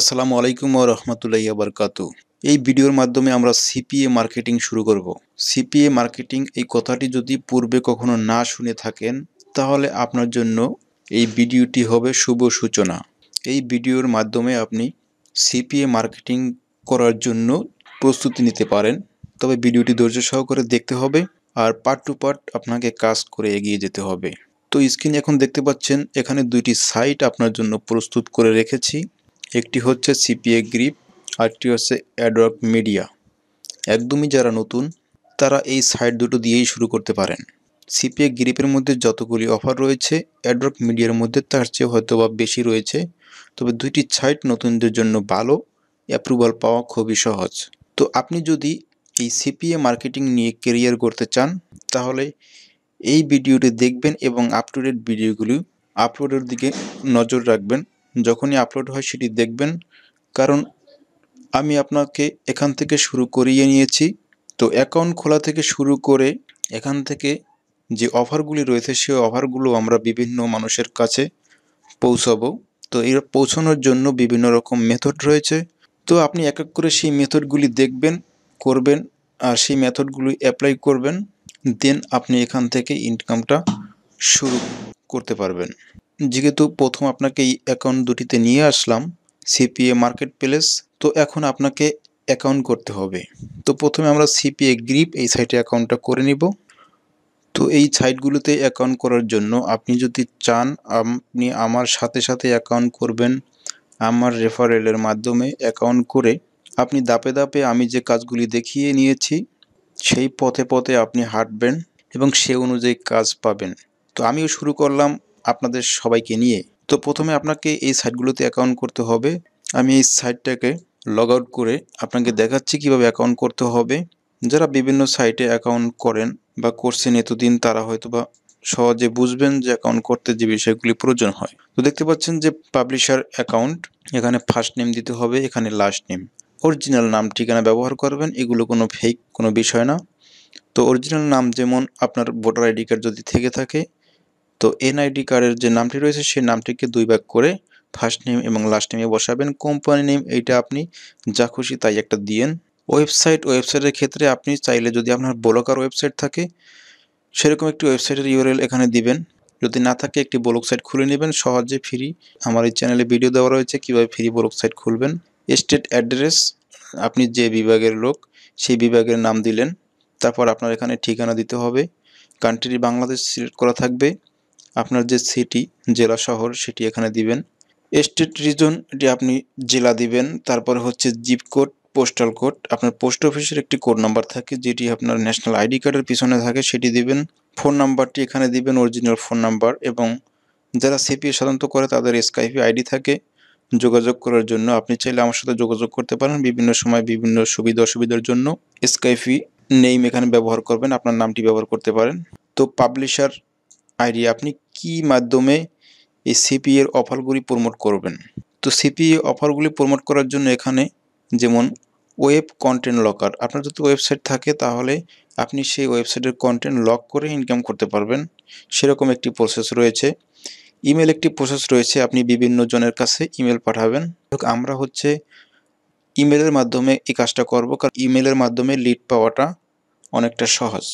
আসসালামু আলাইকুম রহমতুল্লাহ বরকাত এই ভিডিওর মাধ্যমে আমরা সিপিএ মার্কেটিং শুরু করব সিপিএ মার্কেটিং এই কথাটি যদি পূর্বে কখনো না শুনে থাকেন তাহলে আপনার জন্য এই ভিডিওটি হবে শুভ সূচনা এই ভিডিওর মাধ্যমে আপনি সিপিএ মার্কেটিং করার জন্য প্রস্তুতি নিতে পারেন তবে ভিডিওটি ধৈর্য সহকারে দেখতে হবে আর পার্ট টু পার্ট আপনাকে কাজ করে এগিয়ে যেতে হবে তো স্ক্রিনে এখন দেখতে পাচ্ছেন এখানে দুইটি সাইট আপনার জন্য প্রস্তুত করে রেখেছি একটি হচ্ছে সিপিএ গ্রিপ আরটি হচ্ছে অ্যাডওয়ার্ক মিডিয়া একদমই যারা নতুন তারা এই সাইট দুটো দিয়েই শুরু করতে পারেন সিপিএ গ্রিপের মধ্যে যতগুলি অফার রয়েছে অ্যাডওয়ার্ক মিডিয়ার মধ্যে তার চেয়ে হয়তো বা বেশি রয়েছে তবে দুইটি সাইট নতুনদের জন্য ভালো অ্যাপ্রুভাল পাওয়া খুবই সহজ তো আপনি যদি এই সিপিএ মার্কেটিং নিয়ে কেরিয়ার করতে চান তাহলে এই ভিডিওটি দেখবেন এবং আপ টু ডেট ভিডিওগুলি আপলোডের দিকে নজর রাখবেন যখনই আপলোড হয় সেটি দেখবেন কারণ আমি আপনাকে এখান থেকে শুরু করিয়ে নিয়েছি তো অ্যাকাউন্ট খোলা থেকে শুরু করে এখান থেকে যে অফারগুলি রয়েছে সেই অফারগুলো আমরা বিভিন্ন মানুষের কাছে পৌঁছাবো তো এর পৌঁছানোর জন্য বিভিন্ন রকম মেথড রয়েছে তো আপনি এক এক করে সেই মেথডগুলি দেখবেন করবেন আর সেই মেথডগুলি অ্যাপ্লাই করবেন দেন আপনি এখান থেকে ইনকামটা শুরু করতে পারবেন যেহেতু প্রথম আপনাকে এই অ্যাকাউন্ট দুটিতে নিয়ে আসলাম সিপিএ মার্কেট প্লেস তো এখন আপনাকে অ্যাকাউন্ট করতে হবে তো প্রথমে আমরা সিপিএ গ্রিপ এই সাইটে অ্যাকাউন্টটা করে নিব তো এই সাইটগুলোতে অ্যাকাউন্ট করার জন্য আপনি যদি চান আপনি আমার সাথে সাথে অ্যাকাউন্ট করবেন আমার রেফারেলের মাধ্যমে অ্যাকাউন্ট করে আপনি দাপে দাপে আমি যে কাজগুলি দেখিয়ে নিয়েছি সেই পথে পথে আপনি হাঁটবেন এবং সে অনুযায়ী কাজ পাবেন তো আমিও শুরু করলাম আপনাদের সবাইকে নিয়ে তো প্রথমে আপনাকে এই সাইটগুলোতে অ্যাকাউন্ট করতে হবে আমি এই সাইটটাকে লগ আউট করে আপনাকে দেখাচ্ছি কিভাবে অ্যাকাউন্ট করতে হবে যারা বিভিন্ন সাইটে অ্যাকাউন্ট করেন বা করছেন এতদিন তারা হয়তো বা সহজে বুঝবেন যে অ্যাকাউন্ট করতে যে বিষয়গুলি প্রয়োজন হয় তো দেখতে পাচ্ছেন যে পাবলিশার অ্যাকাউন্ট এখানে ফার্স্ট নেম দিতে হবে এখানে লাস্ট নেম অরিজিনাল নাম ঠিকানা ব্যবহার করবেন এগুলো কোনো ফেক কোনো বিষয় না তো অরিজিনাল নাম যেমন আপনার ভোটার আইডি কার্ড যদি থেকে থাকে তো এনআইডি কার্ডের যে নামটি রয়েছে সেই নামটিকে দুই ভাগ করে ফার্স্ট নেম এবং লাস্ট নেমে বসাবেন কোম্পানি নেম এইটা আপনি যা খুশি তাই একটা দিয়েন ওয়েবসাইট ওয়েবসাইটের ক্ষেত্রে আপনি চাইলে যদি আপনার ব্লকার ওয়েবসাইট থাকে সেরকম একটি ওয়েবসাইটের ইউরএল এখানে দিবেন যদি না থাকে একটি ব্লক সাইট খুলে নেবেন সহজে ফ্রি আমার এই চ্যানেলে ভিডিও দেওয়া রয়েছে কিভাবে ফ্রি ব্লক সাইট খুলবেন স্টেট অ্যাড্রেস আপনি যে বিভাগের লোক সেই বিভাগের নাম দিলেন তারপর আপনার এখানে ঠিকানা দিতে হবে কান্ট্রি বাংলাদেশ সিলেক্ট করা থাকবে আপনার যে সিটি জেলা শহর সেটি এখানে দিবেন স্টেট রিজন এটি আপনি জেলা দিবেন তারপরে হচ্ছে জিপ কোড পোস্টাল কোড আপনার পোস্ট অফিসের একটি কোড নাম্বার থাকে যেটি আপনার ন্যাশনাল আইডি কার্ডের পিছনে থাকে সেটি দিবেন ফোন নাম্বারটি এখানে দিবেন অরিজিনাল ফোন নাম্বার এবং যারা সিপিএ সাধারণত করে তাদের স্কাইপি আইডি থাকে যোগাযোগ করার জন্য আপনি চাইলে আমার সাথে যোগাযোগ করতে পারেন বিভিন্ন সময় বিভিন্ন সুবিধা অসুবিধার জন্য স্কাইপি নেইম এখানে ব্যবহার করবেন আপনার নামটি ব্যবহার করতে পারেন তো পাবলিশার আইডি আপনি কি মাধ্যমে এই সিপি এর e অফারগুলি প্রমোট করবেন তো সিপি e অফারগুলি প্রমোট করার জন্য এখানে যেমন ওয়েব কন্টেন্ট লকার আপনার যদি ওয়েবসাইট থাকে তাহলে আপনি সেই ওয়েবসাইটের কন্টেন্ট লক করে ইনকাম করতে পারবেন সেরকম একটি প্রসেস রয়েছে ইমেল একটি প্রসেস রয়েছে আপনি বিভিন্ন জনের কাছে ইমেল পাঠাবেন আমরা হচ্ছে ইমেলের মাধ্যমে এই কাজটা করব কারণ ইমেলের মাধ্যমে লিড পাওয়াটা অনেকটা সহজ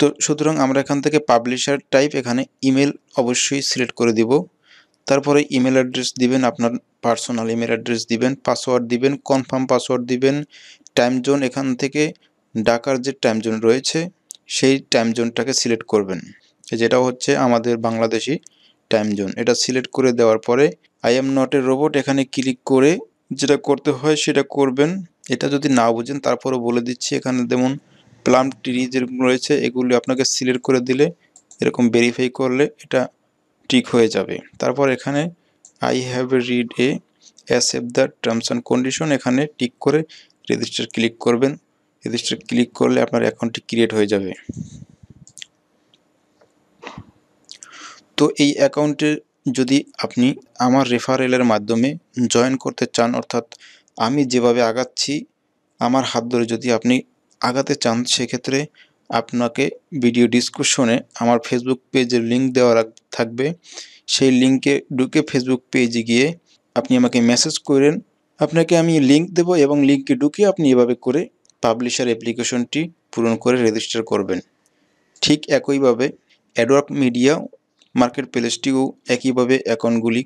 তো সুতরাং আমরা এখান থেকে পাবলিশার টাইপ এখানে ইমেল অবশ্যই সিলেক্ট করে দিব তারপরে ইমেল অ্যাড্রেস দিবেন আপনার পার্সোনাল ইমেল অ্যাড্রেস দিবেন পাসওয়ার্ড দিবেন কনফার্ম পাসওয়ার্ড দিবেন টাইম জোন এখান থেকে ডাকার যে টাইম জোন রয়েছে সেই টাইম জোনটাকে সিলেক্ট করবেন যেটা হচ্ছে আমাদের বাংলাদেশি টাইম জোন এটা সিলেক্ট করে দেওয়ার পরে I am not a robot এখানে ক্লিক করে যেটা করতে হয় সেটা করবেন এটা যদি না বুঝেন তারপরও বলে দিচ্ছি এখানে যেমন প্লাম ট্রি যেগুলো রয়েছে এগুলি আপনাকে সিলেক্ট করে দিলে এরকম ভেরিফাই করলে এটা ঠিক হয়ে যাবে তারপর এখানে আই হ্যাভ রিড এ এফ দ্য টার্মস অ্যান্ড কন্ডিশন এখানে টিক করে রেজিস্টার ক্লিক করবেন রেজিস্টার ক্লিক করলে আপনার অ্যাকাউন্টটি ক্রিয়েট হয়ে যাবে তো এই অ্যাকাউন্টে যদি আপনি আমার রেফারেলের মাধ্যমে জয়েন করতে চান অর্থাৎ আমি যেভাবে আগাচ্ছি আমার হাত ধরে যদি আপনি আগাতে চান সেক্ষেত্রে আপনাকে ভিডিও ডিসক্রিপশনে আমার ফেসবুক পেজের লিঙ্ক দেওয়া থাকবে সেই লিঙ্কে ঢুকে ফেসবুক পেজে গিয়ে আপনি আমাকে মেসেজ করেন আপনাকে আমি লিঙ্ক দেব এবং লিঙ্কে ঢুকে আপনি এভাবে করে পাবলিশার অ্যাপ্লিকেশনটি পূরণ করে রেজিস্টার করবেন ঠিক একইভাবে অ্যাডওয়ার্ক মিডিয়া মার্কেট প্লেসটিও একইভাবে অ্যাকাউন্টগুলি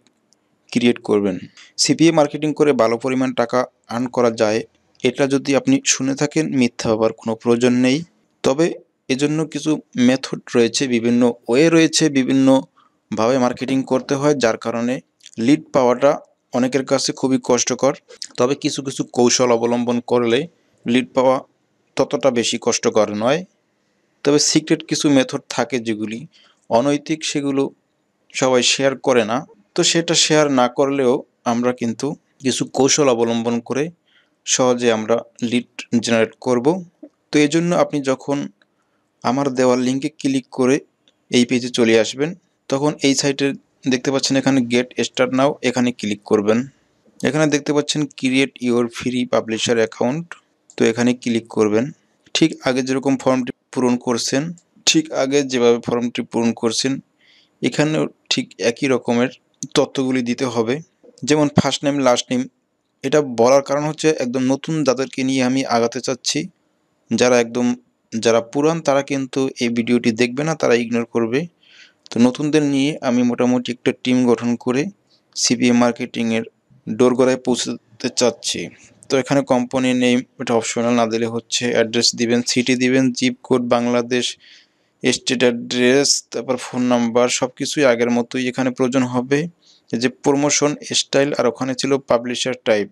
ক্রিয়েট করবেন সিপিএ মার্কেটিং করে ভালো পরিমাণ টাকা আর্ন করা যায় এটা যদি আপনি শুনে থাকেন মিথ্যা হবার কোনো প্রয়োজন নেই তবে এজন্য কিছু মেথড রয়েছে বিভিন্ন ওয়ে রয়েছে বিভিন্নভাবে মার্কেটিং করতে হয় যার কারণে লিড পাওয়াটা অনেকের কাছে খুবই কষ্টকর তবে কিছু কিছু কৌশল অবলম্বন করলে লিড পাওয়া ততটা বেশি কষ্টকর নয় তবে সিক্রেট কিছু মেথড থাকে যেগুলি অনৈতিক সেগুলো সবাই শেয়ার করে না তো সেটা শেয়ার না করলেও আমরা কিন্তু কিছু কৌশল অবলম্বন করে সহজে আমরা লিড জেনারেট করব তো এই জন্য আপনি যখন আমার দেওয়ার লিঙ্কে ক্লিক করে এই পেজে চলে আসবেন তখন এই সাইটে দেখতে পাচ্ছেন এখানে গেট স্টার নাও এখানে ক্লিক করবেন এখানে দেখতে পাচ্ছেন create your free publisher account তো এখানে ক্লিক করবেন ঠিক আগে যেরকম ফর্মটি পূরণ করছেন ঠিক আগে যেভাবে ফর্মটি পূরণ করছেন এখানেও ঠিক একই রকমের তথ্যগুলি দিতে হবে যেমন ফার্স্ট নেম লাস্ট নেম এটা বলার কারণ হচ্ছে একদম নতুন যাদেরকে নিয়ে আমি আগাতে চাচ্ছি যারা একদম যারা পুরান তারা কিন্তু এই ভিডিওটি দেখবে না তারা ইগনোর করবে তো নতুনদের নিয়ে আমি মোটামুটি একটা টিম গঠন করে সিপিএ মার্কেটিংয়ের ডোরগড়ায় পৌঁছতে চাচ্ছি তো এখানে কোম্পানি নেই এটা অপশনাল না দিলে হচ্ছে অ্যাড্রেস দিবেন সিটি দিবেন zip code Bangladesh state address তারপর ফোন নাম্বার সব কিছুই আগের মতোই এখানে প্রয়োজন হবে যে প্রমোশন স্টাইল আর ওখানে ছিল পাবলিশার টাইপ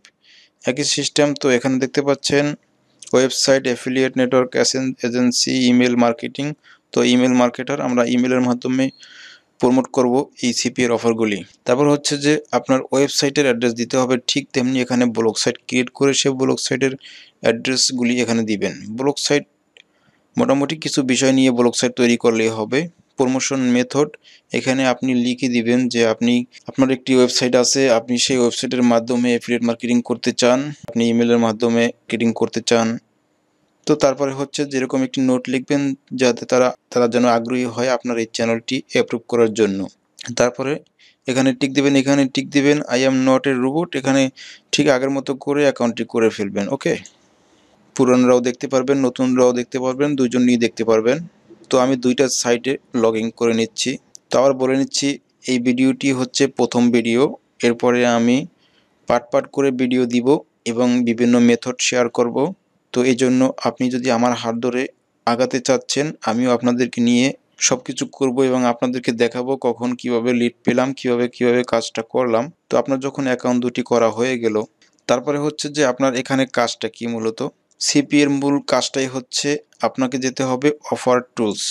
একই সিস্টেম তো এখানে দেখতে পাচ্ছেন website affiliate network agency email marketing তো ইমেল মার্কেটার আমরা ইমেলের মাধ্যমে প্রমোট করব এই সিপিএর অফারগুলি তারপর হচ্ছে যে আপনার ওয়েবসাইটের অ্যাড্রেস দিতে হবে ঠিক তেমনি এখানে ব্লক সাইট ক্রিয়েট করে সে ব্লক সাইটের অ্যাড্রেসগুলি এখানে দিবেন ব্লক সাইট মোটামুটি কিছু বিষয় নিয়ে ব্লক সাইট তৈরি করলেই হবে প্রমোশন মেথড এখানে আপনি লিখে দিবেন যে আপনি আপনার একটি ওয়েবসাইট আছে আপনি সেই ওয়েবসাইটের মাধ্যমে এফিলিয়েট মার্কেটিং করতে চান আপনি ইমেলের মাধ্যমে মার্কেটিং করতে চান তো তারপরে হচ্ছে যেরকম একটি নোট লিখবেন যাতে তারা তারা যেন আগ্রহী হয় আপনার এই চ্যানেলটি অ্যাপ্রুভ করার জন্য তারপরে এখানে টিক দিবেন এখানে টিক দিবেন I am not a robot এখানে ঠিক আগের মতো করে অ্যাকাউন্টটি করে ফেলবেন ওকে পুরানরাও দেখতে পারবেন নতুনরাও দেখতে পারবেন দুজনই দেখতে পারবেন তো আমি দুইটা সাইটে লগ করে নিচ্ছি তো আবার বলে নিচ্ছি এই ভিডিওটি হচ্ছে প্রথম ভিডিও এরপরে আমি পার্ট পার্ট করে ভিডিও দিব এবং বিভিন্ন মেথড শেয়ার করব তো এই জন্য আপনি যদি আমার হাত ধরে আগাতে চাচ্ছেন আমিও আপনাদেরকে নিয়ে সব কিছু করবো এবং আপনাদেরকে দেখাবো কখন কিভাবে লিড পেলাম কিভাবে কিভাবে কাজটা করলাম তো আপনার যখন অ্যাকাউন্ট দুটি করা হয়ে গেল তারপরে হচ্ছে যে আপনার এখানে কাজটা কি মূলত সিপি মূল কাজটাই হচ্ছে আপনাকে যেতে হবে অফার টুলস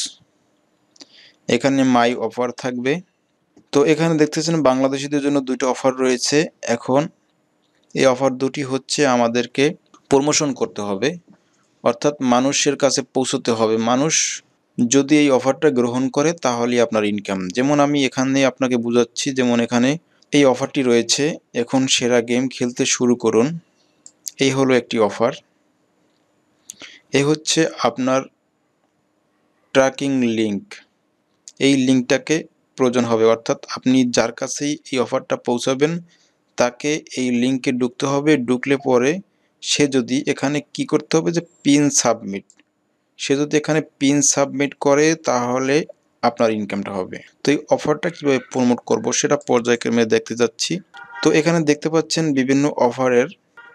এখানে মাই অফার থাকবে তো এখানে দেখতেছেন বাংলাদেশিদের জন্য দুটো অফার রয়েছে এখন এই অফার দুটি হচ্ছে আমাদেরকে প্রমোশন করতে হবে অর্থাৎ মানুষের কাছে পৌঁছতে হবে মানুষ যদি এই অফারটা গ্রহণ করে তাহলেই আপনার ইনকাম যেমন আমি এখানে আপনাকে বুঝাচ্ছি যেমন এখানে এই অফারটি রয়েছে এখন সেরা গেম খেলতে শুরু করুন এই হলো একটি অফার এ হচ্ছে আপনার ট্র্যাকিং লিঙ্ক এই লিঙ্কটাকে প্রয়োজন হবে অর্থাৎ আপনি যার কাছেই এই অফারটা পৌঁছাবেন তাকে এই লিঙ্কে ঢুকতে হবে ঢুকলে পরে সে যদি এখানে কি করতে হবে যে পিন সাবমিট সে যদি এখানে পিন সাবমিট করে তাহলে আপনার ইনকামটা হবে তো এই অফারটা কীভাবে প্রমোট করব সেটা পর্যায়ক্রমে দেখতে যাচ্ছি তো এখানে দেখতে পাচ্ছেন বিভিন্ন অফারের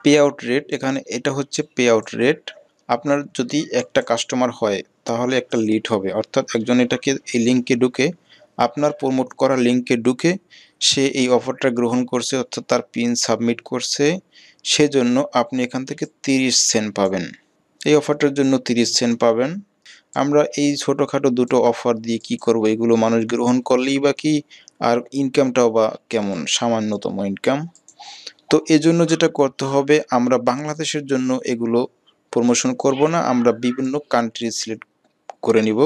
পে আউট রেট এখানে এটা হচ্ছে পে আউট রেট আপনার যদি একটা কাস্টমার হয় তাহলে একটা লিড হবে অর্থাৎ একজন এটাকে এই লিঙ্কে ঢুকে আপনার প্রমোট করা লিঙ্কে ঢুকে সে এই অফারটা গ্রহণ করছে অর্থাৎ তার পিন সাবমিট করছে সেজন্য আপনি এখান থেকে 30 সেন্ট পাবেন এই অফারটার জন্য 30 সেন্ট পাবেন আমরা এই ছোটোখাটো দুটো অফার দিয়ে কি করব এগুলো মানুষ গ্রহণ করলেই বা কি আর ইনকামটাও বা কেমন সামান্যতম ইনকাম তো এজন্য যেটা করতে হবে আমরা বাংলাদেশের জন্য এগুলো প্রমোশন করব না আমরা বিভিন্ন কান্ট্রি সিলেক্ট করে নিব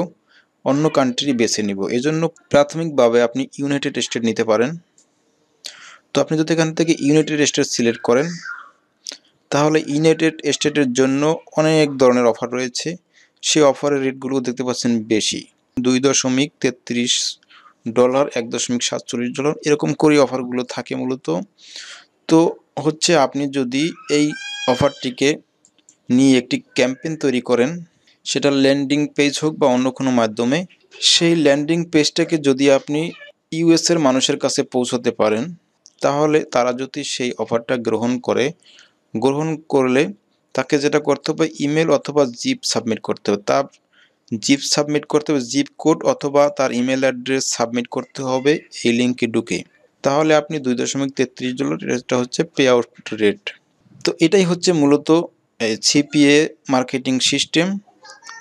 অন্য কান্ট্রি বেছে নিব এজন্য প্রাথমিকভাবে আপনি ইউনাইটেড স্টেট নিতে পারেন তো আপনি যদি এখান থেকে ইউনাইটেড স্টেট সিলেক্ট করেন তাহলে ইউনাইটেড স্টেটের জন্য অনেক ধরনের অফার রয়েছে সেই অফারের রেটগুলো দেখতে পাচ্ছেন বেশি দুই দশমিক তেত্রিশ ডলার এক দশমিক সাতচল্লিশ ডলার এরকম করে অফারগুলো থাকে মূলত তো হচ্ছে আপনি যদি এই অফারটিকে নিয়ে একটি ক্যাম্পেন তৈরি করেন সেটা ল্যান্ডিং পেজ হোক বা অন্য কোনো মাধ্যমে সেই ল্যান্ডিং পেজটাকে যদি আপনি ইউএসের মানুষের কাছে পৌঁছাতে পারেন তাহলে তারা যদি সেই অফারটা গ্রহণ করে গ্রহণ করলে তাকে যেটা করতে হবে ইমেল অথবা জিপ সাবমিট করতে হবে তা জিপ সাবমিট করতে হবে জিপ কোড অথবা তার ইমেল অ্যাড্রেস সাবমিট করতে হবে এই লিঙ্কে ঢুকে তাহলে আপনি দুই দশমিক তেত্রিশ ডলার এটা হচ্ছে পে আউট রেট তো এটাই হচ্ছে মূলত সিপিএ মার্কেটিং সিস্টেম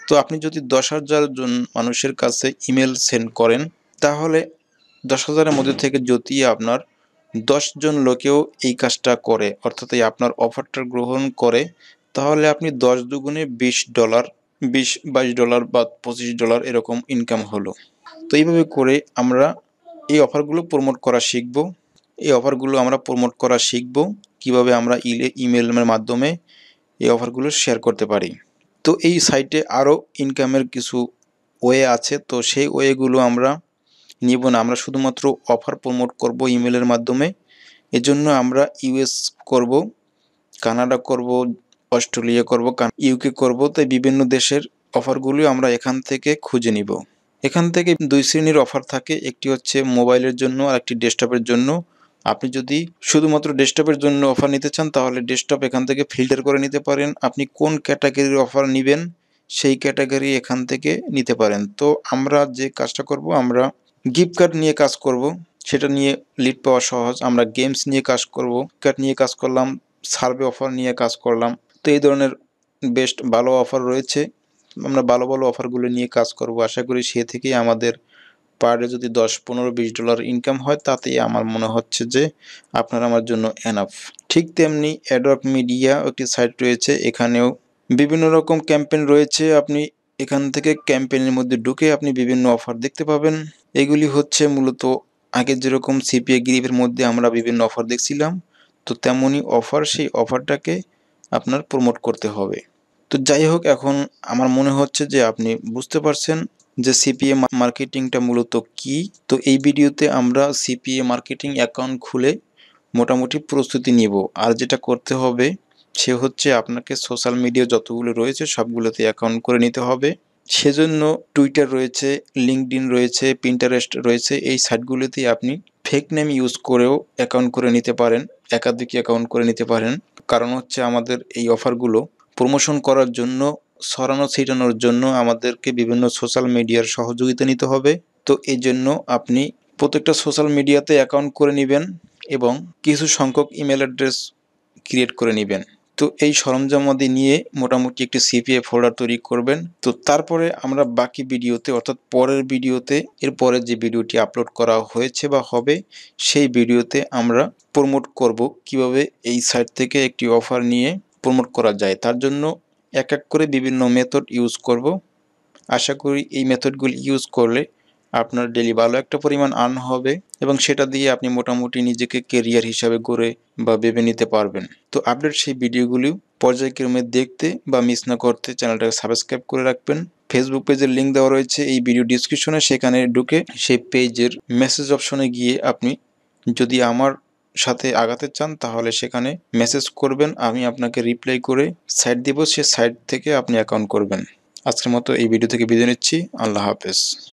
তো আপনি যদি দশ হাজার জন মানুষের কাছে ইমেল সেন্ড করেন তাহলে দশ হাজারের মধ্যে থেকে যদি আপনার জন লোকেও এই কাজটা করে অর্থাৎ এই আপনার অফারটা গ্রহণ করে তাহলে আপনি দশ দুগুণে বিশ ডলার বিশ বাইশ ডলার বা পঁচিশ ডলার এরকম ইনকাম হলো তো এইভাবে করে আমরা এই অফারগুলো প্রমোট করা শিখব এই অফারগুলো আমরা প্রমোট করা শিখব কিভাবে আমরা ইমেলের মাধ্যমে এই অফারগুলো শেয়ার করতে পারি তো এই সাইটে আরও ইনকামের কিছু ওয়ে আছে তো সেই ওয়েগুলো আমরা নিব না আমরা শুধুমাত্র অফার প্রমোট করব ইমেলের মাধ্যমে এজন্য আমরা ইউএস করব কানাডা করব অস্ট্রেলিয়া করব ইউকে করব তাই বিভিন্ন দেশের অফারগুলি আমরা এখান থেকে খুঁজে নিব এখান থেকে দুই শ্রেণীর অফার থাকে একটি হচ্ছে মোবাইলের জন্য আর একটি ডেস্কটপের জন্য আপনি যদি শুধুমাত্র ডেস্কটপের জন্য অফার নিতে চান তাহলে ডেস্কটপ এখান থেকে ফিল্টার করে নিতে পারেন আপনি কোন ক্যাটাগরির অফার নেবেন সেই ক্যাটাগরি এখান থেকে নিতে পারেন তো আমরা যে কাজটা করব আমরা গিফট কার্ড নিয়ে কাজ করব সেটা নিয়ে লিড পাওয়া সহজ আমরা গেমস নিয়ে কাজ করব কার্ড নিয়ে কাজ করলাম সার্ভে অফার নিয়ে কাজ করলাম তো এই ধরনের বেস্ট ভালো অফার রয়েছে আমরা ভালো ভালো অফারগুলো নিয়ে কাজ করব আশা করি সে থেকেই আমাদের পার ডে যদি দশ পনেরো বিশ ডলার ইনকাম হয় তাতেই আমার মনে হচ্ছে যে আপনার আমার জন্য এনাফ ঠিক তেমনি অ্যাডপ মিডিয়া একটি সাইট রয়েছে এখানেও বিভিন্ন রকম ক্যাম্পেন রয়েছে আপনি এখান থেকে ক্যাম্পেনের মধ্যে ঢুকে আপনি বিভিন্ন অফার দেখতে পাবেন এগুলি হচ্ছে মূলত আগে যেরকম সিপিএ গ্রিপের মধ্যে আমরা বিভিন্ন অফার দেখছিলাম তো তেমনই অফার সেই অফারটাকে আপনার প্রমোট করতে হবে তো যাই হোক এখন আমার মনে হচ্ছে যে আপনি বুঝতে পারছেন যে সিপিএ মার্কেটিংটা মূলত কি তো এই ভিডিওতে আমরা সিপিএ মার্কেটিং অ্যাকাউন্ট খুলে মোটামুটি প্রস্তুতি নিব আর যেটা করতে হবে সে হচ্ছে আপনাকে সোশ্যাল মিডিয়া যতগুলো রয়েছে সবগুলোতে অ্যাকাউন্ট করে নিতে হবে সেজন্য টুইটার রয়েছে লিঙ্কডিন রয়েছে প্রিন্টারেস্ট রয়েছে এই সাইটগুলিতে আপনি ফেক নেম ইউজ করেও অ্যাকাউন্ট করে নিতে পারেন একাধিক অ্যাকাউন্ট করে নিতে পারেন কারণ হচ্ছে আমাদের এই অফারগুলো প্রমোশন করার জন্য সরানো ছিটানোর জন্য আমাদেরকে বিভিন্ন সোশ্যাল মিডিয়ার সহযোগিতা নিতে হবে তো এই জন্য আপনি প্রত্যেকটা সোশ্যাল মিডিয়াতে অ্যাকাউন্ট করে নেবেন এবং কিছু সংখ্যক ইমেল অ্যাড্রেস ক্রিয়েট করে নেবেন তো এই সরঞ্জামাদি নিয়ে মোটামুটি একটি সিপিএ ফোল্ডার তৈরি করবেন তো তারপরে আমরা বাকি ভিডিওতে অর্থাৎ পরের ভিডিওতে এরপরে যে ভিডিওটি আপলোড করা হয়েছে বা হবে সেই ভিডিওতে আমরা প্রমোট করব কিভাবে এই সাইট থেকে একটি অফার নিয়ে প্রমোট করা যায় তার জন্য এক এক করে বিভিন্ন মেথড ইউজ করব আশা করি এই মেথডগুলি ইউজ করলে আপনার ডেলি ভালো একটা পরিমাণ আর্ন হবে এবং সেটা দিয়ে আপনি মোটামুটি নিজেকে কেরিয়ার হিসাবে গড়ে বা ভেবে নিতে পারবেন তো আপডেট সেই ভিডিওগুলি পর্যায়ক্রমে দেখতে বা মিস না করতে চ্যানেলটাকে সাবস্ক্রাইব করে রাখবেন ফেসবুক পেজের লিঙ্ক দেওয়া রয়েছে এই ভিডিও ডিসক্রিপশনে সেখানে ঢুকে সেই পেজের মেসেজ অপশনে গিয়ে আপনি যদি আমার সাথে আগাতে চান তাহলে সেখানে মেসেজ করবেন আমি আপনাকে রিপ্লাই করে সাইট দিব সে সাইট থেকে আপনি অ্যাকাউন্ট করবেন আজকের মতো এই ভিডিও থেকে বিদায় নিচ্ছি আল্লাহ হাফেজ